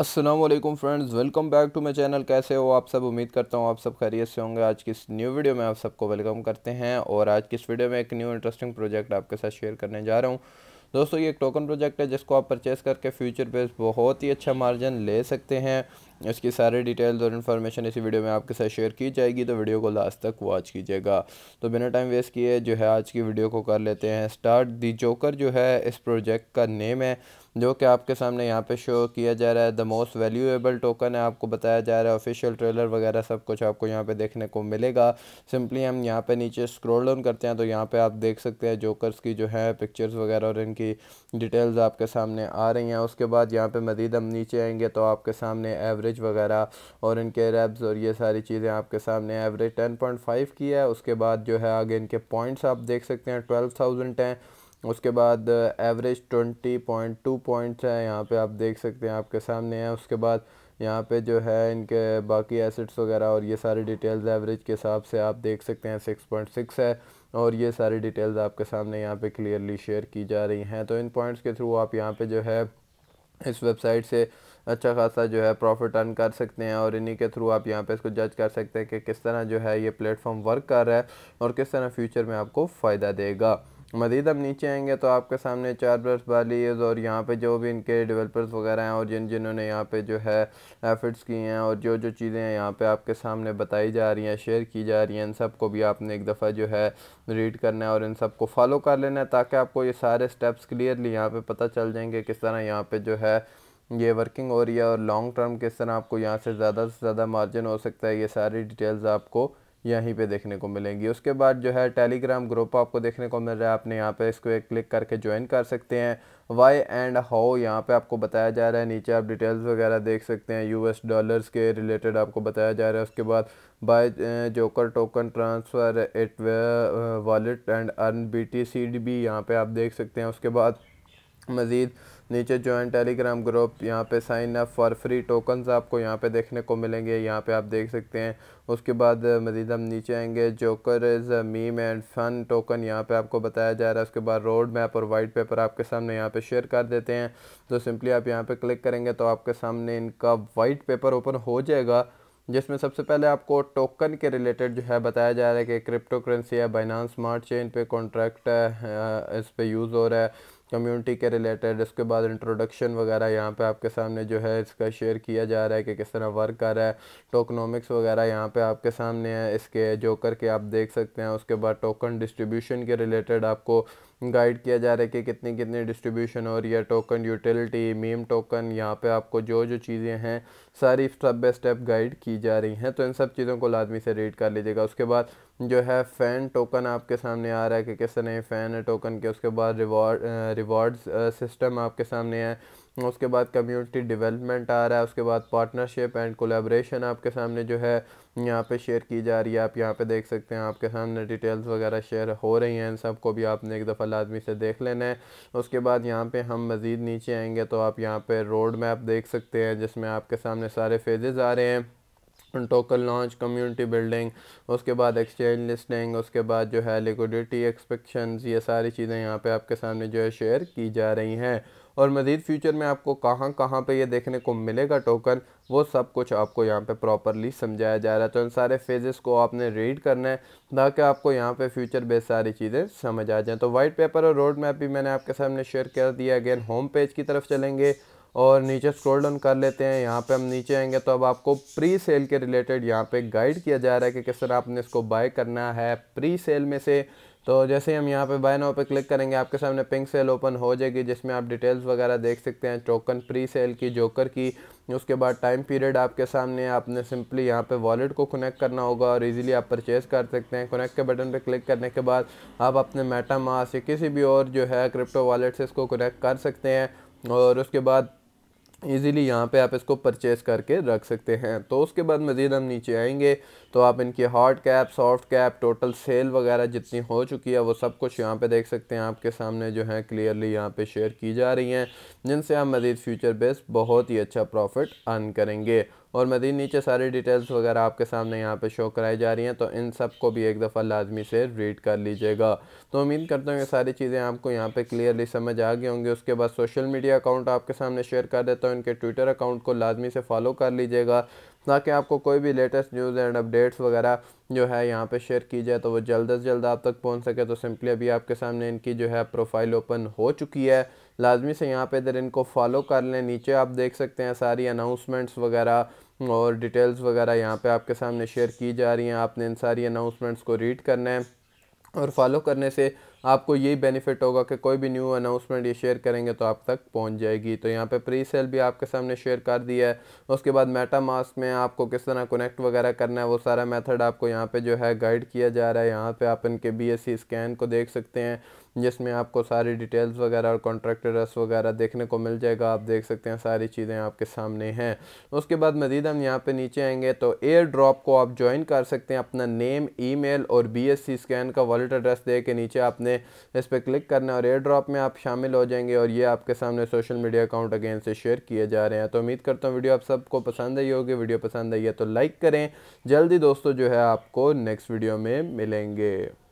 Aslam friends welcome back to my channel कैसे हो आप सब उम्मीद करता हूँ आप सब खैरियत से होंगे आज की इस न्यू वीडियो में आप सबको वेलकम करते हैं और आज की इस वीडियो में एक न्यू इंटरेस्टिंग प्रोजेक्ट आपके साथ शेयर करने जा रहा हूँ दोस्तों ये एक टोकन प्रोजेक्ट है जिसको आप परचेज़ करके फ्यूचर पे बहुत ही अच्छा मार्जिन ले सकते हैं इसकी सारे डिटेल्स और इन्फॉर्मेशन इसी वीडियो में आपके साथ शेयर की जाएगी तो वीडियो को लास्ट तक वॉच कीजिएगा तो बिना टाइम वेस्ट किए जो है आज की वीडियो को कर लेते हैं स्टार्ट दी जोकर जो है इस प्रोजेक्ट का नेम है जो कि आपके सामने यहाँ पे शो किया जा रहा है द मोस्ट वैल्यूएबल टोकन है आपको बताया जा रहा है ऑफिशियल ट्रेलर वगैरह सब कुछ आपको यहाँ पे देखने को मिलेगा सिंपली हम यहाँ पे नीचे स्क्रॉल डाउन करते हैं तो यहाँ पे आप देख सकते हैं जोकर्स की जो है पिक्चर्स वगैरह और इनकी डिटेल्स आपके सामने आ रही हैं उसके बाद यहाँ पर मज़ीद हम नीचे आएंगे तो आपके सामने एवरेज एवरेज वगैरह और इनके रेब्स और ये सारी चीज़ें आपके सामने एवरेज टेन पॉइंट फाइव की है उसके बाद जो है आगे इनके पॉइंट्स आप देख सकते हैं ट्वेल्व थाउजेंड हैं उसके बाद average twenty point two points है यहाँ पे आप देख सकते हैं आपके सामने है उसके बाद यहाँ पे जो है इनके बाकी एसेट्स वगैरह और ये सारी डिटेल्स एवरेज के हिसाब से आप देख सकते हैं सिक्स पॉइंट सिक्स है और ये सारी डिटेल्स आपके सामने यहाँ पे क्लियरली शेयर की जा रही हैं तो इन पॉइंट्स के थ्रू आप यहाँ पे जो है इस वेबसाइट से अच्छा खासा जो है प्रॉफिट अर्न कर सकते हैं और इन्हीं के थ्रू आप यहाँ पे इसको जज कर सकते हैं कि किस तरह जो है ये प्लेटफॉर्म वर्क कर रहा है और किस तरह फ्यूचर में आपको फ़ायदा देगा मज़ीद हम नीचे आएंगे तो आपके सामने चार प्लस वाली और यहाँ पे जो भी इनके डेवलपर्स वगैरह हैं और जिन जिन्होंने यहाँ पे जो है एफर्ट्स किए हैं और जो जो चीज़ें हैं यहाँ पे आपके सामने बताई जा रही हैं शेयर की जा रही हैं इन सब को भी आपने एक दफ़ा जो है रीड करना है और इन सब को फॉलो कर लेना है ताकि आपको ये सारे स्टेप्स क्लियरली यहाँ पर पता चल जाएंगे किस तरह यहाँ पर जो है ये वर्किंग हो रही है और लॉन्ग टर्म किस तरह आपको यहाँ से ज़्यादा से ज़्यादा मार्जिन हो सकता है ये सारी डिटेल्स आपको यहीं पे देखने को मिलेंगी उसके बाद जो है टेलीग्राम ग्रुप आपको देखने को मिल रहा है आपने यहाँ पे इसको एक क्लिक करके ज्वाइन कर सकते हैं वाई एंड हाउ यहाँ पे आपको बताया जा रहा है नीचे आप डिटेल्स वगैरह देख सकते हैं यूएस डॉलर्स के रिलेटेड आपको बताया जा रहा है उसके बाद buy joker token transfer it wallet and earn B T C D भी यहाँ पर आप देख सकते हैं उसके बाद मज़ीद नीचे जॉइन टेलीग्राम ग्रुप यहाँ पे sign up for free tokens आपको यहाँ पे देखने को मिलेंगे यहाँ पे आप देख सकते हैं उसके बाद मज़ीद हम नीचे आएंगे joker is meme and fun token यहाँ पे आपको बताया जा रहा है उसके बाद रोड मैप और वाइट पेपर आपके सामने यहाँ पे शेयर कर देते हैं तो सिंपली आप यहाँ पर क्लिक करेंगे तो आपके सामने इनका वाइट पेपर ओपन हो जाएगा जिसमें सबसे पहले आपको टोकन के रिलेटेड जो है बताया जा रहा है कि क्रिप्टो करेंसी है बाइनान स्मार्ट चेन पे कॉन्ट्रैक्ट इस पर यूज़ हो रहा है कम्युनिटी के रिलेटेड उसके बाद इंट्रोडक्शन वगैरह यहाँ पे आपके सामने जो है इसका शेयर किया जा रहा है कि किस तरह वर्क कर रहा है टोकनॉमिक्स वगैरह यहाँ पे आपके सामने है इसके जो करके आप देख सकते हैं उसके बाद टोकन डिस्ट्रीब्यूशन के रिलेटेड आपको गाइड किया जा रहा है कि कितनी कितनी डिस्ट्रीब्यूशन हो रही है टोकन यूटिलिटी मीम टोकन यहाँ पे आपको जो जो चीज़ें हैं सारी स्टेप बाई स्टेप गाइड की जा रही हैं तो इन सब चीज़ों को लाजमी से रीड कर लीजिएगा उसके बाद जो है फ़ैन टोकन आपके सामने आ रहा है कि किस तरह फ़ैन टोकन के उसके बाद रिवॉर्ड रिवॉर्ड्स सिस्टम आपके सामने है उसके बाद कम्युनिटी डेवलपमेंट आ रहा है उसके बाद पार्टनरशिप एंड कोलेब्रेशन आपके सामने जो है यहाँ पे शेयर की जा रही है आप यहाँ पे देख सकते हैं आपके सामने डिटेल्स वगैरह शेयर हो रही हैं इन सब को भी आपने एक दफ़ा लादमी से देख लेना है उसके बाद यहाँ पे हम मज़ीद नीचे आएंगे तो आप यहाँ पे रोड मैप देख सकते हैं जिसमें आपके सामने सारे फेजेज़ आ रहे हैं टोकन लॉन्च कम्युनिटी बिल्डिंग उसके बाद एक्सचेंज लिस्टिंग उसके बाद जो है लिक्विडिटी एक्सपेक्शन ये सारी चीज़ें यहाँ पे आपके सामने जो है शेयर की जा रही हैं और मज़ीद फ्यूचर में आपको कहाँ कहाँ पे ये देखने को मिलेगा टोकन वो सब कुछ आपको यहाँ पे प्रॉपरली समझाया जा रहा है तो इन सारे फेजेस को आपने रीड करना है ताकि आपको यहाँ पे फ्यूचर बेस सारी चीज़ें समझ आ जाएँ तो वाइट पेपर और रोड मैप भी मैंने आपके सामने शेयर कर दिया अगेन होम पेज की तरफ चलेंगे और नीचे स्क्रॉल डाउन कर लेते हैं यहाँ पे हम नीचे आएंगे तो अब आपको प्री सेल के रिलेटेड यहाँ पे गाइड किया जा रहा है कि किस तरह आपने इसको बाय करना है प्री सेल में से तो जैसे हम यहाँ पे बाय नाउ पे क्लिक करेंगे आपके सामने पिंक सेल ओपन हो जाएगी जिसमें आप डिटेल्स वगैरह देख सकते हैं टोकन प्री सेल की जोकर की उसके बाद टाइम पीरियड आपके सामने आपने सिंपली यहाँ पे वॉलेट को कनेक्ट करना होगा और इजीली आप परचेज़ कर सकते हैं कनेक्ट के बटन पे क्लिक करने के बाद आप अपने मेटामास या किसी भी और जो है क्रिप्टो वॉलेट से इसको कनेक्ट कर सकते हैं और उसके बाद ईज़िली यहाँ पे आप इसको परचेज़ करके रख सकते हैं तो उसके बाद मज़ीद हम नीचे आएंगे तो आप इनकी hard cap soft cap total sale वगैरह जितनी हो चुकी है वो सब कुछ यहाँ पे देख सकते हैं आपके सामने जो है क्लियरली यहाँ पे शेयर की जा रही हैं जिनसे आप मज़ीद फ्यूचर बेस बहुत ही अच्छा प्रॉफिट अर्न करेंगे और मज़ीद नीचे सारी डिटेल्स वगैरह आपके सामने यहाँ पे शो कराई जा रही हैं तो इन सब को भी एक दफ़ा लाजमी से रीड कर लीजिएगा तो उम्मीद करता हूँ ये सारी चीज़ें आपको यहाँ पे क्लियरली समझ आ गई होंगी उसके बाद सोशल मीडिया अकाउंट आपके सामने शेयर कर देता हूँ इनके ट्विटर अकाउंट को लाजमी से फॉलो कर लीजिएगा ताकि आपको कोई भी लेटेस्ट न्यूज़ एंड अपडेट्स वगैरह जो है यहाँ पे शेयर की जाए तो वो जल्द अज जल्द आप तक पहुँच सके तो सिंपली अभी आपके सामने इनकी जो है प्रोफाइल ओपन हो चुकी है लाजमी से यहाँ पे इधर इनको फॉलो कर लें नीचे आप देख सकते हैं सारी अनाउंसमेंट्स वगैरह और डिटेल्स वगैरह यहाँ पे आपके सामने शेयर की जा रही हैं आपने इन सारी अनाउंसमेंट्स को रीड करना है और फॉलो करने से आपको यही बेनिफिट होगा कि कोई भी न्यू अनाउंसमेंट ये शेयर करेंगे तो आप तक पहुंच जाएगी तो यहाँ पे प्री सेल भी आपके सामने शेयर कर दिया है उसके बाद मेटा मास्क में आपको किस तरह कनेक्ट वगैरह करना है वो सारा मेथड आपको यहाँ पे जो है गाइड किया जा रहा है यहाँ पे आप इनके बी स्कैन को देख सकते हैं जिसमें आपको सारी डिटेल्स वगैरह और कॉन्ट्रैक्टर्स वगैरह देखने को मिल जाएगा आप देख सकते हैं सारी चीज़ें आपके सामने हैं उसके बाद मज़ीद हम यहाँ पे नीचे आएंगे तो एयर ड्रॉप को आप ज्वाइन कर सकते हैं अपना नेम ईमेल और बीएससी स्कैन का वॉलेट एड्रेस दे के नीचे आपने आपने इस पर क्लिक करना और एयर ड्रॉप में आप शामिल हो जाएंगे और ये आपके सामने सोशल मीडिया अकाउंट अगेन से शेयर किए जा रहे हैं तो उम्मीद करता हूँ वीडियो आप सबको पसंद आई होगी वीडियो पसंद आई है तो लाइक करें जल्दी दोस्तों जो है आपको नेक्स्ट वीडियो में मिलेंगे